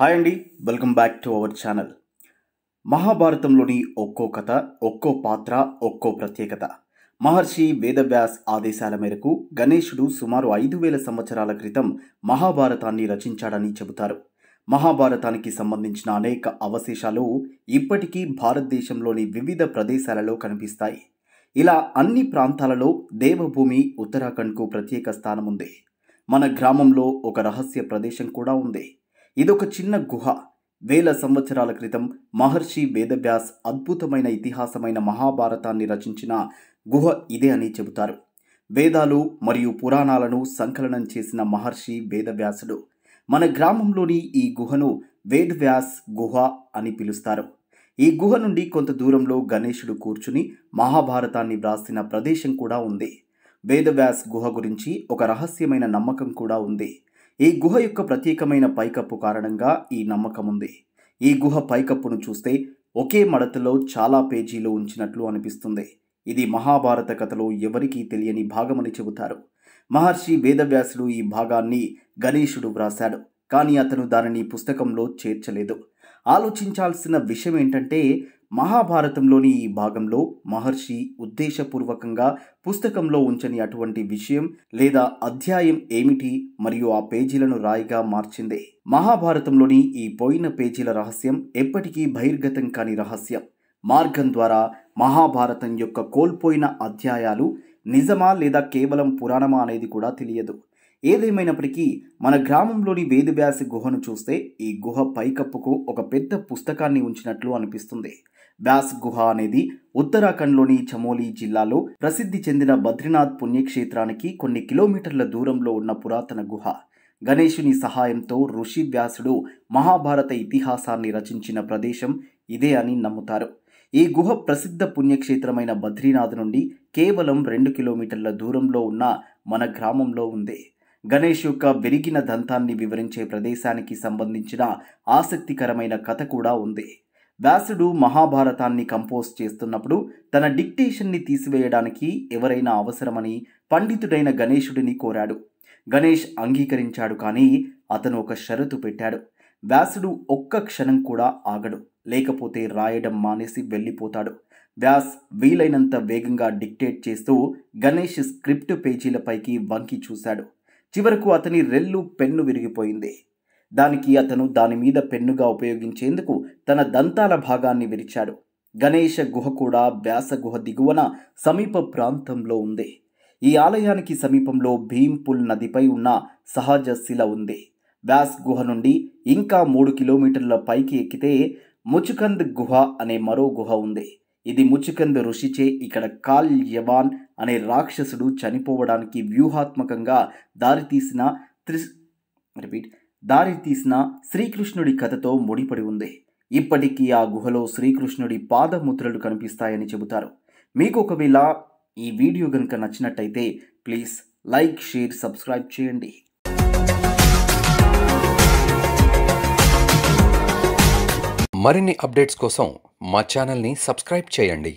hi అండి welcome back to our channel మహాభారతంలోని ఒక్కో కథ ఒక్కో పాత్ర ఒక్కో ప్రత్యేకత మహర్షి వేదవ్యాస్ ఆదేశాల మేరకు గణేశుడు సుమారు ఐదు వేల సంవత్సరాల క్రితం మహాభారతాన్ని రచించాడని చెబుతారు మహాభారతానికి సంబంధించిన అనేక అవశేషాలు ఇప్పటికీ భారతదేశంలోని వివిధ ప్రదేశాలలో కనిపిస్తాయి ఇలా అన్ని ప్రాంతాలలో దేవభూమి ఉత్తరాఖండ్కు ప్రత్యేక స్థానం ఉంది మన గ్రామంలో ఒక రహస్య ప్రదేశం కూడా ఉంది ఇదొక చిన్న గుహ వేల సంవత్సరాల క్రితం మహర్షి వేదవ్యాస్ అద్భుతమైన ఇతిహాసమైన మహాభారతాన్ని రచించిన గుహ ఇదే అని చెబుతారు వేదాలు మరియు పురాణాలను సంకలనం చేసిన మహర్షి వేదవ్యాసుడు మన గ్రామంలోని ఈ గుహను వేదవ్యాస్ గుహ అని పిలుస్తారు ఈ గుహ నుండి కొంత దూరంలో గణేశుడు కూర్చుని మహాభారతాన్ని వ్రాసిన ప్రదేశం కూడా ఉంది వేదవ్యాస్ గుహ గురించి ఒక రహస్యమైన నమ్మకం కూడా ఉంది ఈ గుహ యొక్క ప్రత్యేకమైన పైకప్పు కారణంగా ఈ నమ్మకం ఉంది ఈ గుహ పైకప్పును చూస్తే ఒకే మడతలో చాలా పేజీలు ఉంచినట్లు అనిపిస్తుంది ఇది మహాభారత కథలో ఎవరికీ తెలియని భాగమని చెబుతారు మహర్షి వేదవ్యాసుడు ఈ భాగాన్ని గణేశుడు వ్రాశాడు కానీ అతను దానిని పుస్తకంలో చేర్చలేదు ఆలోచించాల్సిన విషయం ఏంటంటే మహాభారతంలోని ఈ భాగంలో మహర్షి ఉద్దేశపూర్వకంగా పుస్తకంలో ఉంచని అటువంటి విషయం లేదా అధ్యాయం ఏమిటి మరియు ఆ పేజీలను రాయిగా మార్చిందే మహాభారతంలోని ఈ పోయిన పేజీల రహస్యం ఎప్పటికీ బహిర్గతం కాని రహస్యం మార్గం ద్వారా మహాభారతం యొక్క కోల్పోయిన అధ్యాయాలు నిజమా లేదా కేవలం పురాణమా అనేది కూడా తెలియదు ఏదేమైనప్పటికీ మన గ్రామంలోని వేదవ్యాసి గుహను చూస్తే ఈ గుహ పైకప్పుకు ఒక పెద్ద పుస్తకాన్ని ఉంచినట్లు అనిపిస్తుంది వ్యాస్ గుహ అనేది ఉత్తరాఖండ్లోని చమోలీ జిల్లాలో ప్రసిద్ధి చెందిన బద్రీనాథ్ పుణ్యక్షేత్రానికి కొన్ని కిలోమీటర్ల దూరంలో ఉన్న పురాతన గుహ గణేషుని సహాయంతో ఋషి వ్యాసుడు మహాభారత ఇతిహాసాన్ని రచించిన ప్రదేశం ఇదే అని నమ్ముతారు ఈ గుహ ప్రసిద్ధ పుణ్యక్షేత్రమైన బద్రీనాథ్ నుండి కేవలం రెండు కిలోమీటర్ల దూరంలో ఉన్న మన గ్రామంలో ఉంది గణేష్ యొక్క విరిగిన దంతాన్ని వివరించే ప్రదేశానికి సంబంధించిన ఆసక్తికరమైన కథ కూడా ఉంది వ్యాసుడు మహాభారతాన్ని కంపోజ్ చేస్తున్నప్పుడు తన డిక్టేషన్ని తీసివేయడానికి ఎవరైనా అవసరమని పండితుడైన గణేశుడిని కోరాడు గణేష్ అంగీకరించాడు కానీ అతను ఒక షరతు పెట్టాడు వ్యాసుడు ఒక్క క్షణం కూడా ఆగడు లేకపోతే రాయడం మానేసి వెళ్ళిపోతాడు వ్యాస్ వీలైనంత వేగంగా డిక్టేట్ చేస్తూ గణేష్ స్క్రిప్ట్ పేజీలపైకి వంకి చూశాడు చివరకు అతని రెల్లు పెన్ను విరిగిపోయింది దానికి అతను దాని మీద పెన్నుగా ఉపయోగించేందుకు తన దంతాల భాగాన్ని విరిచాడు గణేష గుహ కూడా వ్యాస గుహ దిగువన సమీప ప్రాంతంలో ఉంది ఈ ఆలయానికి సమీపంలో భీంపుల్ నదిపై ఉన్న సహజ శిల ఉంది వ్యాస్ గుహ నుండి ఇంకా మూడు కిలోమీటర్ల పైకి ఎక్కితే ముచుకంద్ గుహ అనే మరో గుహ ఉంది ఇది ముచుకంద్ ఋషిచే ఇక్కడ కాల్ యవాన్ అనే రాక్షసుడు చనిపోవడానికి వ్యూహాత్మకంగా దారితీసిన త్రి రిపీట్ దారితీసిన శ్రీకృష్ణుడి కథతో ముడిపడి ఉంది ఇప్పటికీ ఆ గుహలో శ్రీకృష్ణుడి పాదముద్రలు కనిపిస్తాయని చెబుతారు మీకు ఒకవేళ ఈ వీడియో కనుక నచ్చినట్టయితే ప్లీజ్ లైక్ షేర్ సబ్స్క్రైబ్ చేయండి మరిన్ని అప్డేట్స్ కోసం మా ఛానల్ని సబ్స్క్రైబ్ చేయండి